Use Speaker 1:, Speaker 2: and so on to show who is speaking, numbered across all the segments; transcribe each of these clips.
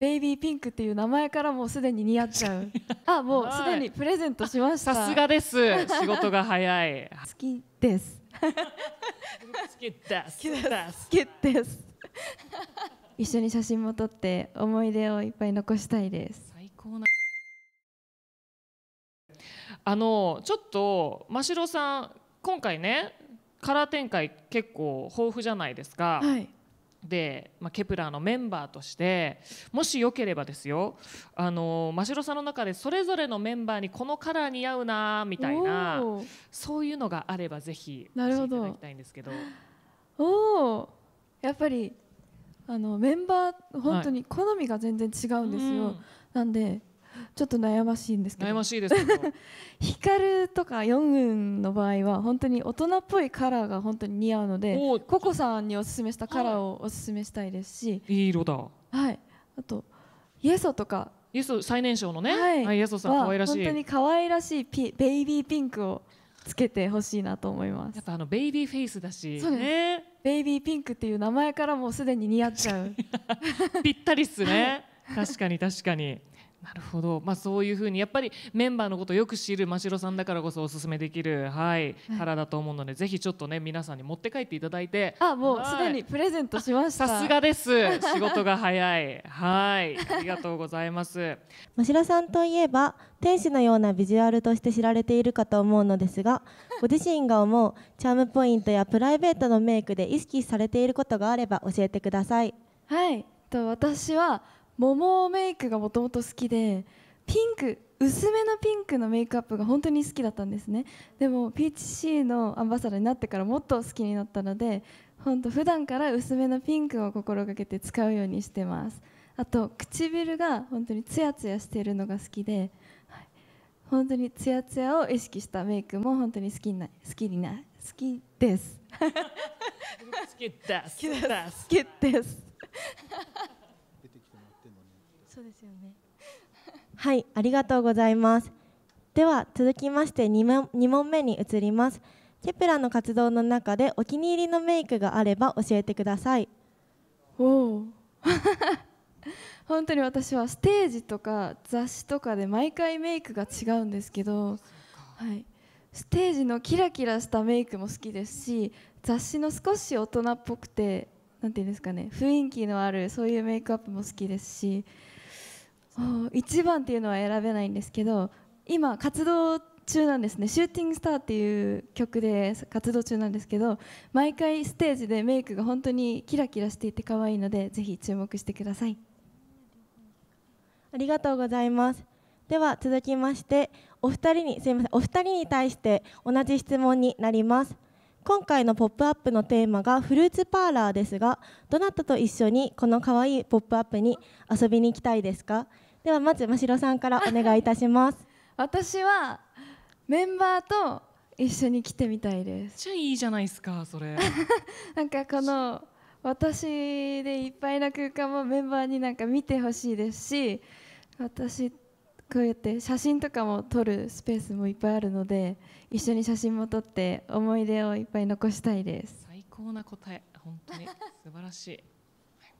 Speaker 1: ベイビーピンクっていう名前からもうすでに似合っちゃう あもうすでにプレゼントしましたさすがです 仕事が早い好きです好きです好きです一緒に写真も撮って思い出をいっぱい残したいです最高なあ
Speaker 2: のちょっと真城さん今回ねカラー展開結構豊富じゃないですか、はいで、まあ、ケプラーのメンバーとしてもしよければですよあの真城さんの中でそれぞれのメンバーにこのカラー似合う
Speaker 1: なみたいな
Speaker 2: そういうのがあればぜひなるほどいただきたいんですけど
Speaker 1: おおやっぱりあのメンバー本当に好みが全然違うんですよ、はいなんでちょっと悩ましいんですけど悩ましいです 光とか四ンの場合は本当に大人っぽいカラーが本当に似合うのでココさんにおすすめしたカラーをおすすめしたいですし、い、い色だはいあとイエソとか
Speaker 2: イエソ最年少のね、はい、イエソさん可愛らしい本当に
Speaker 1: 可愛らしいピベイビーピンクをつけてほしいなと思いますやっぱあのベイビーフェイスだしそうです、ね、ベイビーピンクっていう名前からもすでに似合っちゃう ぴったりっすね、
Speaker 2: 確かに確かになるほど、まあ、そういうふうにやっぱりメンバーのことをよく知る真城さんだからこそおすすめできる、はい、からだと思うのでぜひちょっとね皆さんに持って帰っていただい
Speaker 3: てあもうすでにプレゼントしましたさすがです 仕事が
Speaker 2: 早いはいありがとうございます
Speaker 3: 真城さんといえば天使のようなビジュアルとして知られているかと思うのですが ご自身が思うチャームポイントやプライベートのメイクで意識されていることがあれば教えてください
Speaker 1: はいと私は桃メイクがもともと好きでピンク薄めのピンクのメイクアップが本当に好きだったんですねでも PHC のアンバサダーになってからもっと好きになったので本当普段から薄めのピンクを心がけて使うようにしてますあと唇が本当にツヤツヤしているのが好きで、はい、本当にツヤツヤを意識したメイクも本当に好きな好きにな好きです 好
Speaker 2: きです好きです好
Speaker 3: きです ってんのにそうですよねはいありがとうございますでは続きまして 2, 問2問目に移りますケプラの活動の中でお気に入りのメイクがあれば教えてくださいおお 本当
Speaker 1: に私はステージとか雑誌とかで毎回メイクが違うんですけど、はい、ステージのキラキラしたメイクも好きですし雑誌の少し大人っぽくてなんていうんですかね雰囲気のあるそういうメイクアップも好きですし一番っていうのは選べないんですけど今活動中なんですね「シューティングスター」っていう曲で活動中なんですけど毎回ステー
Speaker 3: ジでメイクが本当にキラキラしていて可愛いのでぜひ注目してくださいありがとうございますでは続きましてお二人にすいませんお二人に対して同じ質問になります今回の「ポップアップのテーマが「フルーツパーラー」ですがどなたと一緒にこのかわいい「ポップアップに遊びに行きたいですかではまず真城さんからお願いいたします 私はメンバーと一緒に来てみたいですめっ
Speaker 2: ちゃいいじゃないですかそれ
Speaker 1: なんかこの私でいっぱいな空間もメンバーになんか見てほしいですし私ってこうやって写真とかも撮るスペースもいっぱいあるので一緒に写真も撮って思い出をいっぱい残したいです最
Speaker 2: 高な答え本当に素晴らしい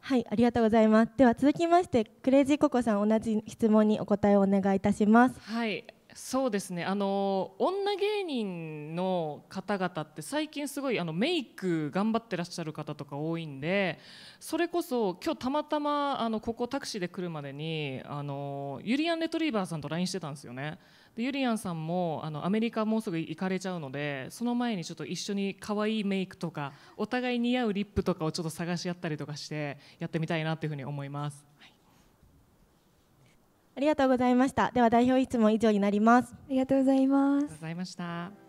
Speaker 3: はいありがとうございますでは続きましてクレイジーココさん同じ質問にお答えをお願いいたします
Speaker 2: はいそうですねあの女芸人の方々って最近すごいあのメイク頑張ってらっしゃる方とか多いんでそれこそ今日たまたまあのここタクシーで来るまでにあのユリアン・レトリーバーさんと LINE してたんですよね。でユリアンさんもあのアメリカもうすぐ行かれちゃうのでその前にちょっと一緒に可愛いメイクとかお互い似合うリップとかをちょっと探し合ったりとかしてやってみたいなっていうふうに思います。はい
Speaker 3: ありがとうございました。では代表質問以上になります。ありがとうございます。ありがとうございました。